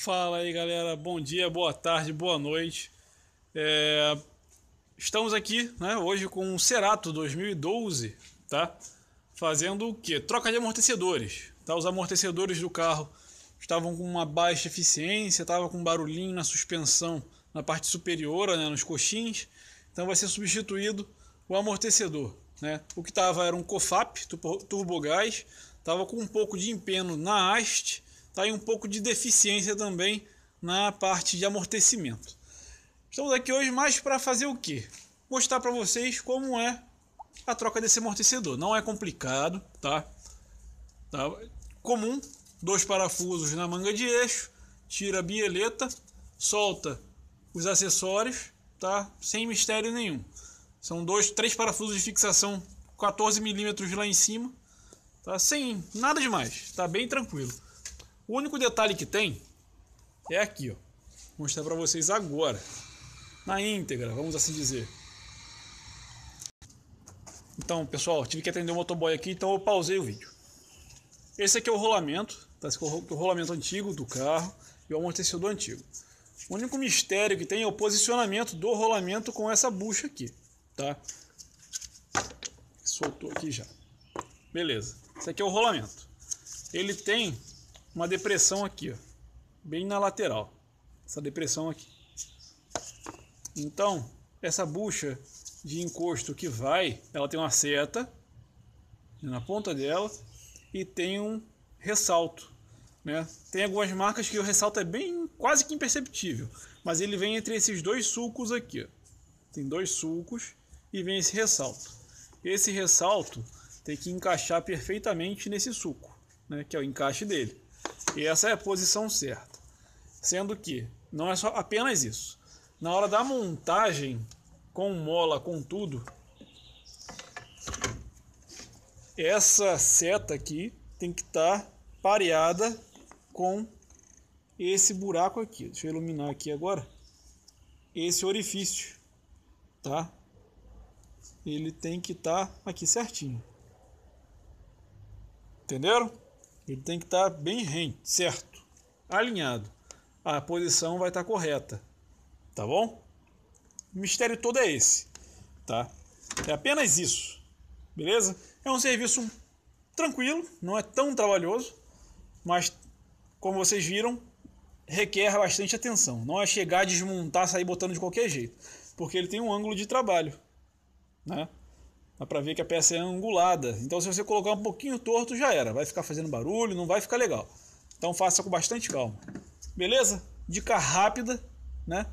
Fala aí galera, bom dia, boa tarde, boa noite. É... Estamos aqui né, hoje com um Cerato 2012, tá? Fazendo o que? Troca de amortecedores. Tá? Os amortecedores do carro estavam com uma baixa eficiência, estava com barulhinho na suspensão na parte superior, né, nos coxins. Então vai ser substituído o amortecedor. Né? O que estava era um COFAP turbogás, estava com um pouco de empeno na haste tá aí um pouco de deficiência também na parte de amortecimento. Estamos aqui hoje mais para fazer o que? Mostrar para vocês como é a troca desse amortecedor. Não é complicado, tá? tá? Comum, dois parafusos na manga de eixo, tira a bieleta, solta os acessórios, tá? Sem mistério nenhum. São dois, três parafusos de fixação 14 milímetros lá em cima, tá? Sem nada demais, tá bem tranquilo. O único detalhe que tem é aqui, ó. Vou mostrar para vocês agora, na íntegra, vamos assim dizer. Então, pessoal, tive que atender o um motoboy aqui, então eu pausei o vídeo. Esse aqui é o rolamento, tá? Esse é o rolamento antigo do carro e o amortecedor antigo. O único mistério que tem é o posicionamento do rolamento com essa bucha aqui, tá? Soltou aqui já. Beleza. Esse aqui é o rolamento. Ele tem uma depressão aqui, ó, bem na lateral. Essa depressão aqui. Então, essa bucha de encosto que vai, ela tem uma seta na ponta dela e tem um ressalto. Né? Tem algumas marcas que o ressalto é bem quase que imperceptível, mas ele vem entre esses dois sulcos aqui. Ó. Tem dois sulcos e vem esse ressalto. Esse ressalto tem que encaixar perfeitamente nesse sulco, né? que é o encaixe dele. E essa é a posição certa. Sendo que não é só apenas isso. Na hora da montagem, com mola, com tudo, essa seta aqui tem que estar tá pareada com esse buraco aqui. Deixa eu iluminar aqui agora. Esse orifício, tá? Ele tem que estar tá aqui certinho. Entenderam? Ele tem que estar tá bem rente, certo, alinhado. A posição vai estar tá correta, tá bom? O mistério todo é esse, tá? É apenas isso, beleza? É um serviço tranquilo, não é tão trabalhoso, mas como vocês viram, requer bastante atenção. Não é chegar, desmontar, sair botando de qualquer jeito, porque ele tem um ângulo de trabalho, né? Dá para ver que a peça é angulada. Então se você colocar um pouquinho torto, já era. Vai ficar fazendo barulho, não vai ficar legal. Então faça com bastante calma. Beleza? Dica rápida, né?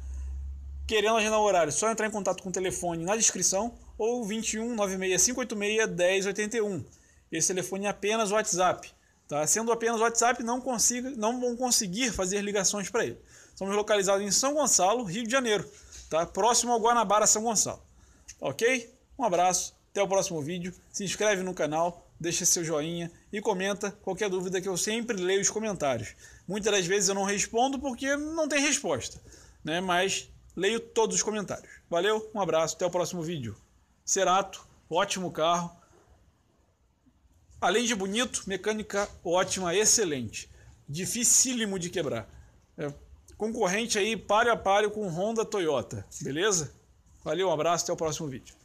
Querendo agendar o horário, só entrar em contato com o telefone na descrição ou 21 96 586 1081. Esse telefone é apenas WhatsApp. Tá? Sendo apenas WhatsApp, não, consiga, não vão conseguir fazer ligações para ele. Somos localizados em São Gonçalo, Rio de Janeiro, tá? próximo ao Guanabara, São Gonçalo. Ok? Um abraço. Até o próximo vídeo. Se inscreve no canal, deixa seu joinha e comenta qualquer dúvida que eu sempre leio os comentários. Muitas das vezes eu não respondo porque não tem resposta, né? Mas leio todos os comentários. Valeu, um abraço, até o próximo vídeo. Cerato, ótimo carro. Além de bonito, mecânica ótima, excelente. Dificílimo de quebrar. É concorrente aí, pare a pare com Honda Toyota. Beleza? Valeu, um abraço, até o próximo vídeo.